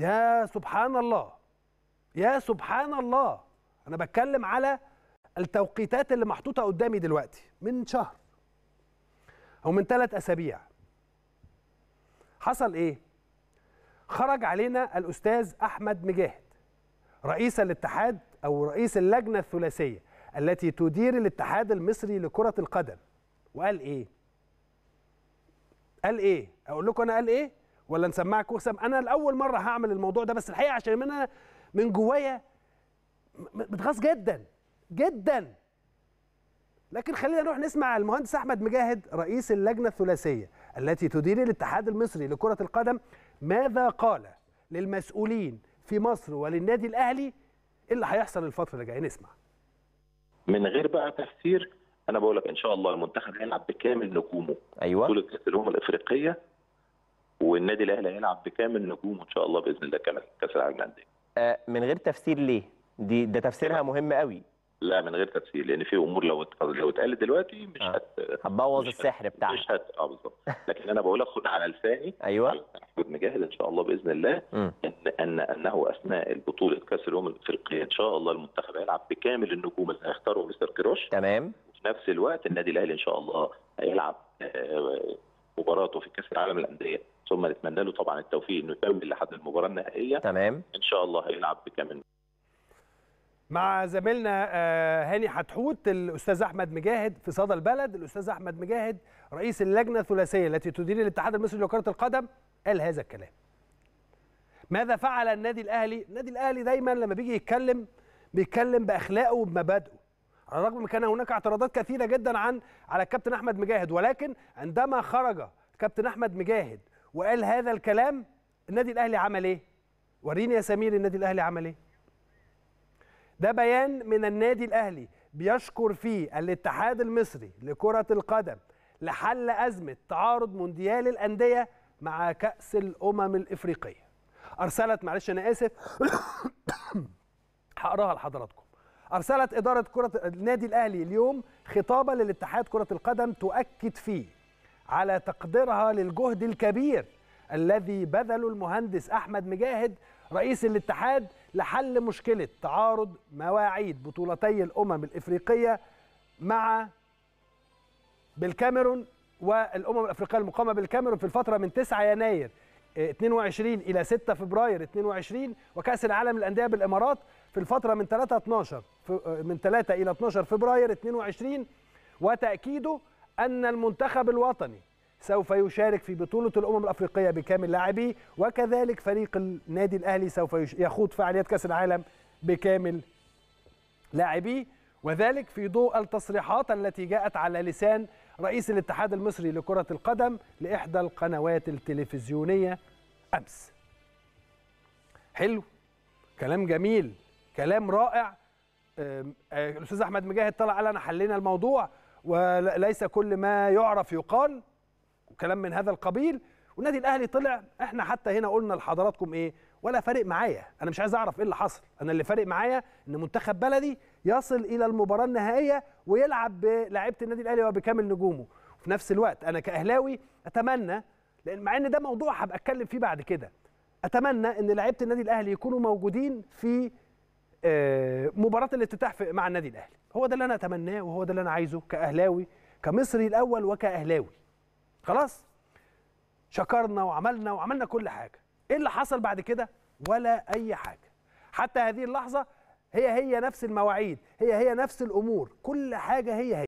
يا سبحان الله يا سبحان الله انا بتكلم على التوقيتات اللي محطوطه قدامي دلوقتي من شهر او من ثلاث اسابيع حصل ايه خرج علينا الاستاذ احمد مجاهد رئيس الاتحاد او رئيس اللجنه الثلاثيه التي تدير الاتحاد المصري لكره القدم وقال ايه قال ايه اقول لكم انا قال ايه ولا نسمعك واكسب انا لاول مره هعمل الموضوع ده بس الحقيقه عشان انا من جوايا متغاظ جدا جدا لكن خلينا نروح نسمع المهندس احمد مجاهد رئيس اللجنه الثلاثيه التي تدير الاتحاد المصري لكره القدم ماذا قال للمسؤولين في مصر وللنادي الاهلي إيه اللي هيحصل الفتره اللي جايه نسمع من غير بقى تفسير انا بقول لك ان شاء الله المنتخب هيلعب بكامل نجومه ايوه بطوله الامم الافريقيه والنادي الاهلي هيلعب بكامل نجومه ان شاء الله باذن الله كمان كاس العالم للانديه. آه من غير تفسير ليه؟ دي ده تفسيرها مهم قوي. لا من غير تفسير لان في امور لو لو اتقالت دلوقتي مش آه. هت هتبوظ السحر بتاعها مش هت اه بالظبط لكن انا بقول خد على لساني ايوه مجاهد ان شاء الله باذن الله ان ان انه اثناء البطوله كاس الامم الافريقيه ان شاء الله المنتخب هيلعب بكامل النجوم اللي هيختاره مستر كروش تمام وفي نفس الوقت النادي الاهلي ان شاء الله هيلعب آه، مباراته في كاس العالم للانديه ثم نتمنى له طبعا التوفيق انه يكمل لحد المباراه النهائيه تمام ان شاء الله هيلعب بكامل مع زميلنا آه، هاني حتحوت الاستاذ احمد مجاهد في صدى البلد الاستاذ احمد مجاهد رئيس اللجنه الثلاثيه التي تدير الاتحاد المصري لكره القدم قال هذا الكلام ماذا فعل النادي الاهلي النادي الاهلي دايما لما بيجي يتكلم بيتكلم باخلاقه وبمبادئه على الرغم كان هناك اعتراضات كثيره جدا عن على الكابتن احمد مجاهد ولكن عندما خرج كابتن احمد مجاهد وقال هذا الكلام النادي الاهلي عمل ايه وريني يا سمير النادي الاهلي عمل ايه ده بيان من النادي الاهلي بيشكر فيه الاتحاد المصري لكره القدم لحل ازمه تعارض مونديال الانديه مع كاس الامم الافريقيه ارسلت معلش انا اسف هقراها لحضراتكم أرسلت إدارة كرة النادي الأهلي اليوم خطابا للاتحاد كرة القدم تؤكد فيه على تقديرها للجهد الكبير الذي بذله المهندس أحمد مجاهد رئيس الاتحاد لحل مشكلة تعارض مواعيد بطولتي الأمم الإفريقية مع بالكاميرون والأمم الأفريقية المقامة بالكاميرون في الفترة من 9 يناير 22 الى 6 فبراير 22 وكاس العالم للانديه بالامارات في الفتره من 3 12 من 3 الى 12 فبراير 22 وتاكيده ان المنتخب الوطني سوف يشارك في بطولة الأمم الأفريقية بكامل لاعبيه وكذلك فريق النادي الأهلي سوف يخوض فعاليات كأس العالم بكامل لاعبيه وذلك في ضوء التصريحات التي جاءت على لسان رئيس الاتحاد المصري لكرة القدم لإحدى القنوات التلفزيونية أمس حلو كلام جميل كلام رائع آه، الأستاذ أحمد مجاهد طلع قال أنا حلينا الموضوع وليس كل ما يعرف يقال كلام من هذا القبيل والنادي الاهلي طلع احنا حتى هنا قلنا لحضراتكم ايه ولا فارق معايا انا مش عايز اعرف ايه اللي حصل انا اللي فارق معايا ان منتخب بلدي يصل الى المباراه النهائيه ويلعب بلاعيبه النادي الاهلي وبكامل نجومه وفي نفس الوقت انا كاهلاوي اتمنى لان مع ان ده موضوع هبقى اتكلم فيه بعد كده اتمنى ان لعيبه النادي الاهلي يكونوا موجودين في آه، مباراه الافتتاح مع النادي الاهلي هو ده اللي انا اتمناه وهو ده اللي انا عايزه كاهلاوي كمصري الاول وكاهلاوي خلاص شكرنا وعملنا وعملنا كل حاجه ايه اللي حصل بعد كده ولا اي حاجه حتى هذه اللحظه هي هي نفس المواعيد هي هي نفس الامور كل حاجه هي هي